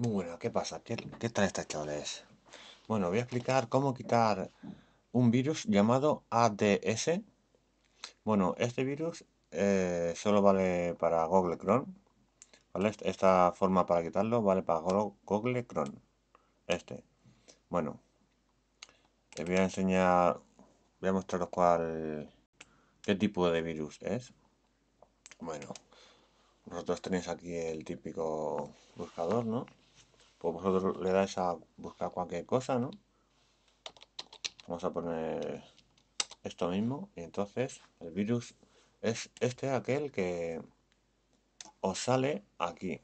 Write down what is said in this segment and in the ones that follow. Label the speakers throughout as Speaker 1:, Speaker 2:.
Speaker 1: Bueno, ¿qué pasa? ¿Qué, trae esta estas chavales? Bueno, voy a explicar cómo quitar un virus llamado ADS. Bueno, este virus eh, solo vale para Google Chrome. ¿Vale? Esta forma para quitarlo vale para Google Chrome. Este. Bueno, les voy a enseñar, voy a mostraros cuál, qué tipo de virus es. Bueno, vosotros tenéis aquí el típico buscador, ¿no? pues vosotros le dais a buscar cualquier cosa, ¿no? Vamos a poner esto mismo y entonces el virus es este aquel que os sale aquí,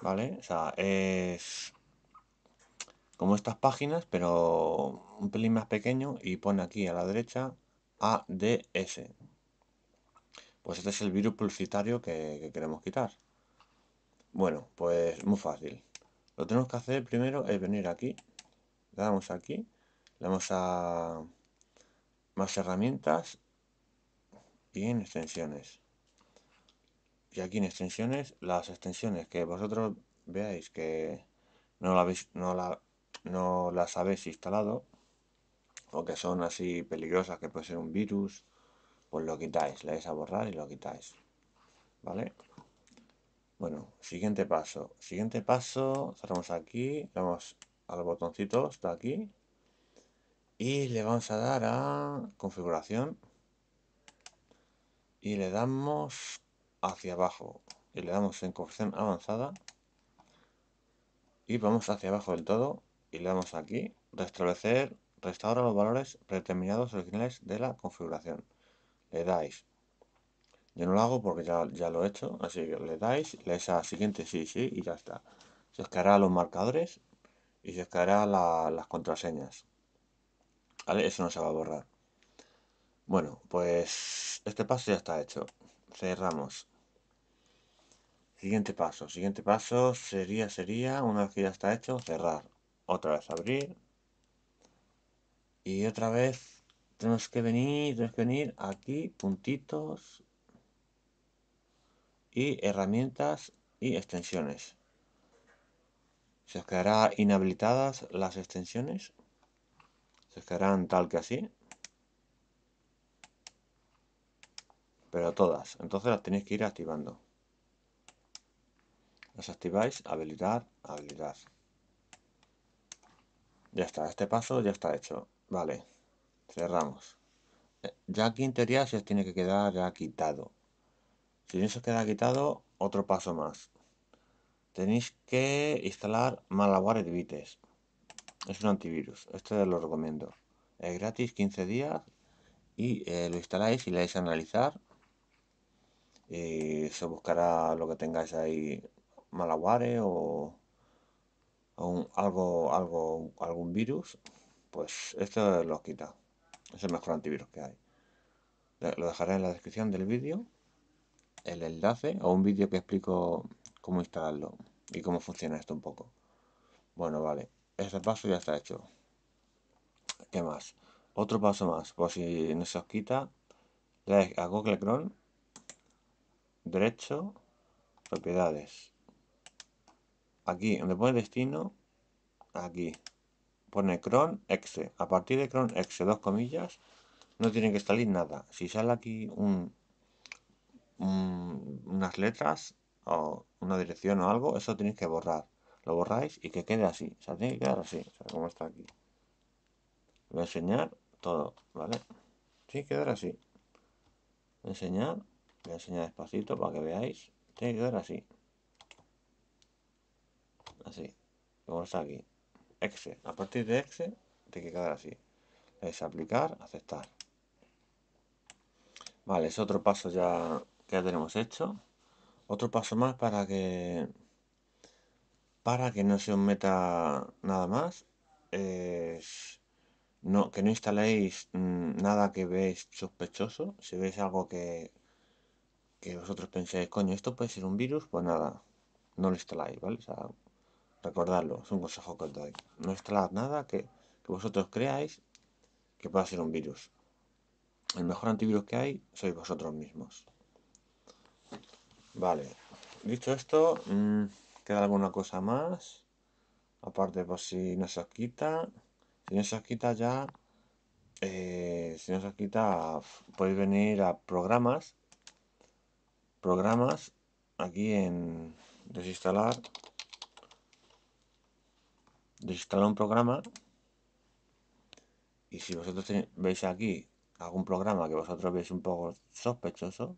Speaker 1: ¿vale? O sea, es como estas páginas, pero un pelín más pequeño y pone aquí a la derecha ADS. Pues este es el virus publicitario que, que queremos quitar. Bueno, pues muy fácil. Lo tenemos que hacer primero es venir aquí. Le damos aquí. Le damos a más herramientas y en extensiones. Y aquí en extensiones, las extensiones que vosotros veáis que no, la no, las habéis instalado o que son así peligrosas, que puede ser un virus, pues lo quitáis, le dais a borrar y lo quitáis. ¿Vale? Bueno, siguiente paso. Siguiente paso, cerramos aquí, vamos al botoncito está aquí y le vamos a dar a configuración y le damos hacia abajo y le damos en configuración avanzada y vamos hacia abajo del todo y le damos aquí restablecer restaura los valores predeterminados originales de la configuración le dais yo no lo hago porque ya, lo he hecho, así que le dais, le a siguiente sí, sí y ya está. Se os los marcadores y se os las contraseñas. ¿Vale? Eso no se va a borrar. Bueno, pues este paso ya está hecho. Cerramos. Siguiente paso. Siguiente paso sería, sería, una vez que ya está hecho, cerrar. Otra vez abrir. Y otra vez tenemos que venir, tenemos que venir aquí, puntitos, y herramientas y extensiones. Se os quedará inhabilitadas las extensiones. Se os quedarán tal que así. Pero todas. Entonces las tenéis que ir activando. Las activáis, habilitar, habilitar. Ya está, este paso ya está hecho. Vale, cerramos. Eh, ya aquí en se os tiene que quedar ya quitado. Si no se queda quitado, otro paso más. Tenéis que instalar de Vites. Es un antivirus. Este lo recomiendo. Es gratis 15 días y eh, lo instaláis y le dais a analizar. Y eh, se buscará lo que tengáis ahí, malware o algo, algo, algún virus. Pues esto lo quita. Es el mejor antivirus que hay. Lo dejaré en la descripción del vídeo el enlace o un vídeo que explico cómo instalarlo y cómo funciona esto un poco. Bueno, vale, ese paso ya está hecho. ¿Qué más? Otro paso más, por si no se os quita, le a Google cron derecho, propiedades. Aquí, donde pone destino, aquí, pone cron exe. A partir de cron exe, dos comillas, no tiene que salir nada. Si sale aquí un unas letras o una dirección o algo, eso tenéis que borrar. Lo borráis y que quede así. tiene que quedar así, como está aquí. Voy a enseñar todo, ¿vale? Tiene que quedar así. Voy a enseñar, voy a enseñar despacito para que veáis. Tiene que quedar así. Así, como está aquí. Exe. A partir de exe, tiene que quedar así. Es aplicar, aceptar. Vale, es otro paso ya que ya tenemos hecho. Otro paso más para que para que no se os meta nada más. no, que no instaléis mm, nada que veáis sospechoso. Si veis algo que, que vosotros penséis, coño, esto puede ser un virus, pues nada, no lo instaláis, ¿vale? recordadlo, es un consejo que os doy. No instalad nada que, que vosotros creáis que pueda ser un virus. El mejor antivirus que hay sois vosotros mismos. Vale, dicho esto, mm, queda alguna cosa más. Aparte, por pues, si no se os quita, si no se os quita ya, eh, si no se os quita, podéis venir a programas, programas, aquí en desinstalar, desinstalar un programa. Y si vosotros veis aquí algún programa que vosotros veis un poco sospechoso,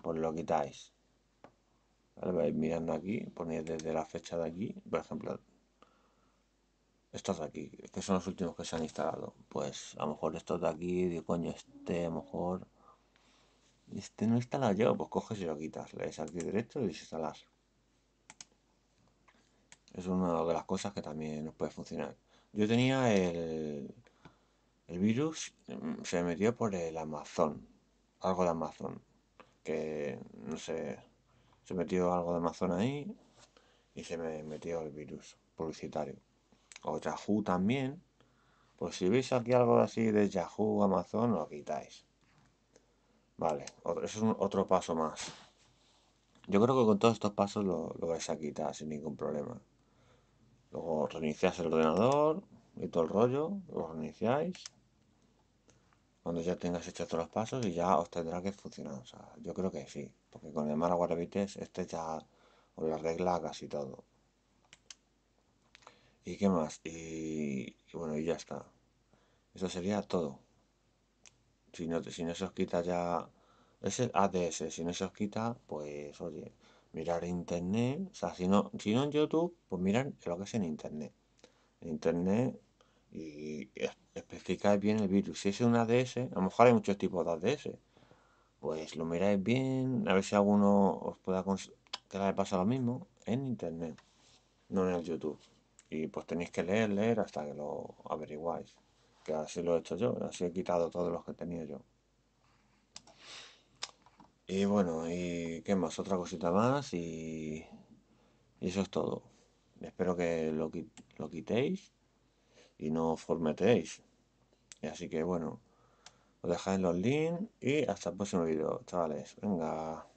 Speaker 1: pues lo quitáis. Vais mirando aquí, ponéis desde la fecha de aquí, por ejemplo, estos de aquí, que son los últimos que se han instalado. Pues a lo mejor estos de aquí, de coño, este, a lo mejor. Este no instala instalado yo, pues coges y lo quitas, le das aquí derecho y desinstalas Es una de las cosas que también nos puede funcionar. Yo tenía el, el virus, mm, se me metió por el Amazon, algo de Amazon no sé, se metió algo de Amazon ahí y se me metió el virus publicitario. O Yahoo también. Pues si veis aquí algo así de Yahoo, Amazon, lo quitáis. Vale, eso es otro paso más. Yo creo que con todos estos pasos lo, lo vais a quitar sin ningún problema. Luego reiniciáis el ordenador y todo el rollo, lo reiniciáis cuando ya tengas hecho todos los pasos y ya os tendrá que funcionar. yo creo que sí, porque con el malware guarabites este ya os lo arregla casi todo. ¿Y qué más? Y, bueno, y ya está. Eso sería todo. Si no, si no se os quita ya... Ese ADS, si no se os quita, pues oye, mirar internet. O sea, si no, si no en YouTube, pues mirar lo que es en internet. En internet y especificáis bien el virus. Si es un ADS, a lo mejor hay muchos tipos de ADS, pues lo miráis bien, a ver si alguno os pueda que le pasa lo mismo en internet, no en el YouTube. Y pues tenéis que leer, leer hasta que lo averiguáis. Que así lo he hecho yo, así he quitado todos los que tenía yo. Y bueno, y qué más, otra cosita más y, eso es todo. Espero que lo, lo quitéis y no formateéis. Así que bueno, os dejáis los links y hasta el próximo vídeo, chavales. Venga.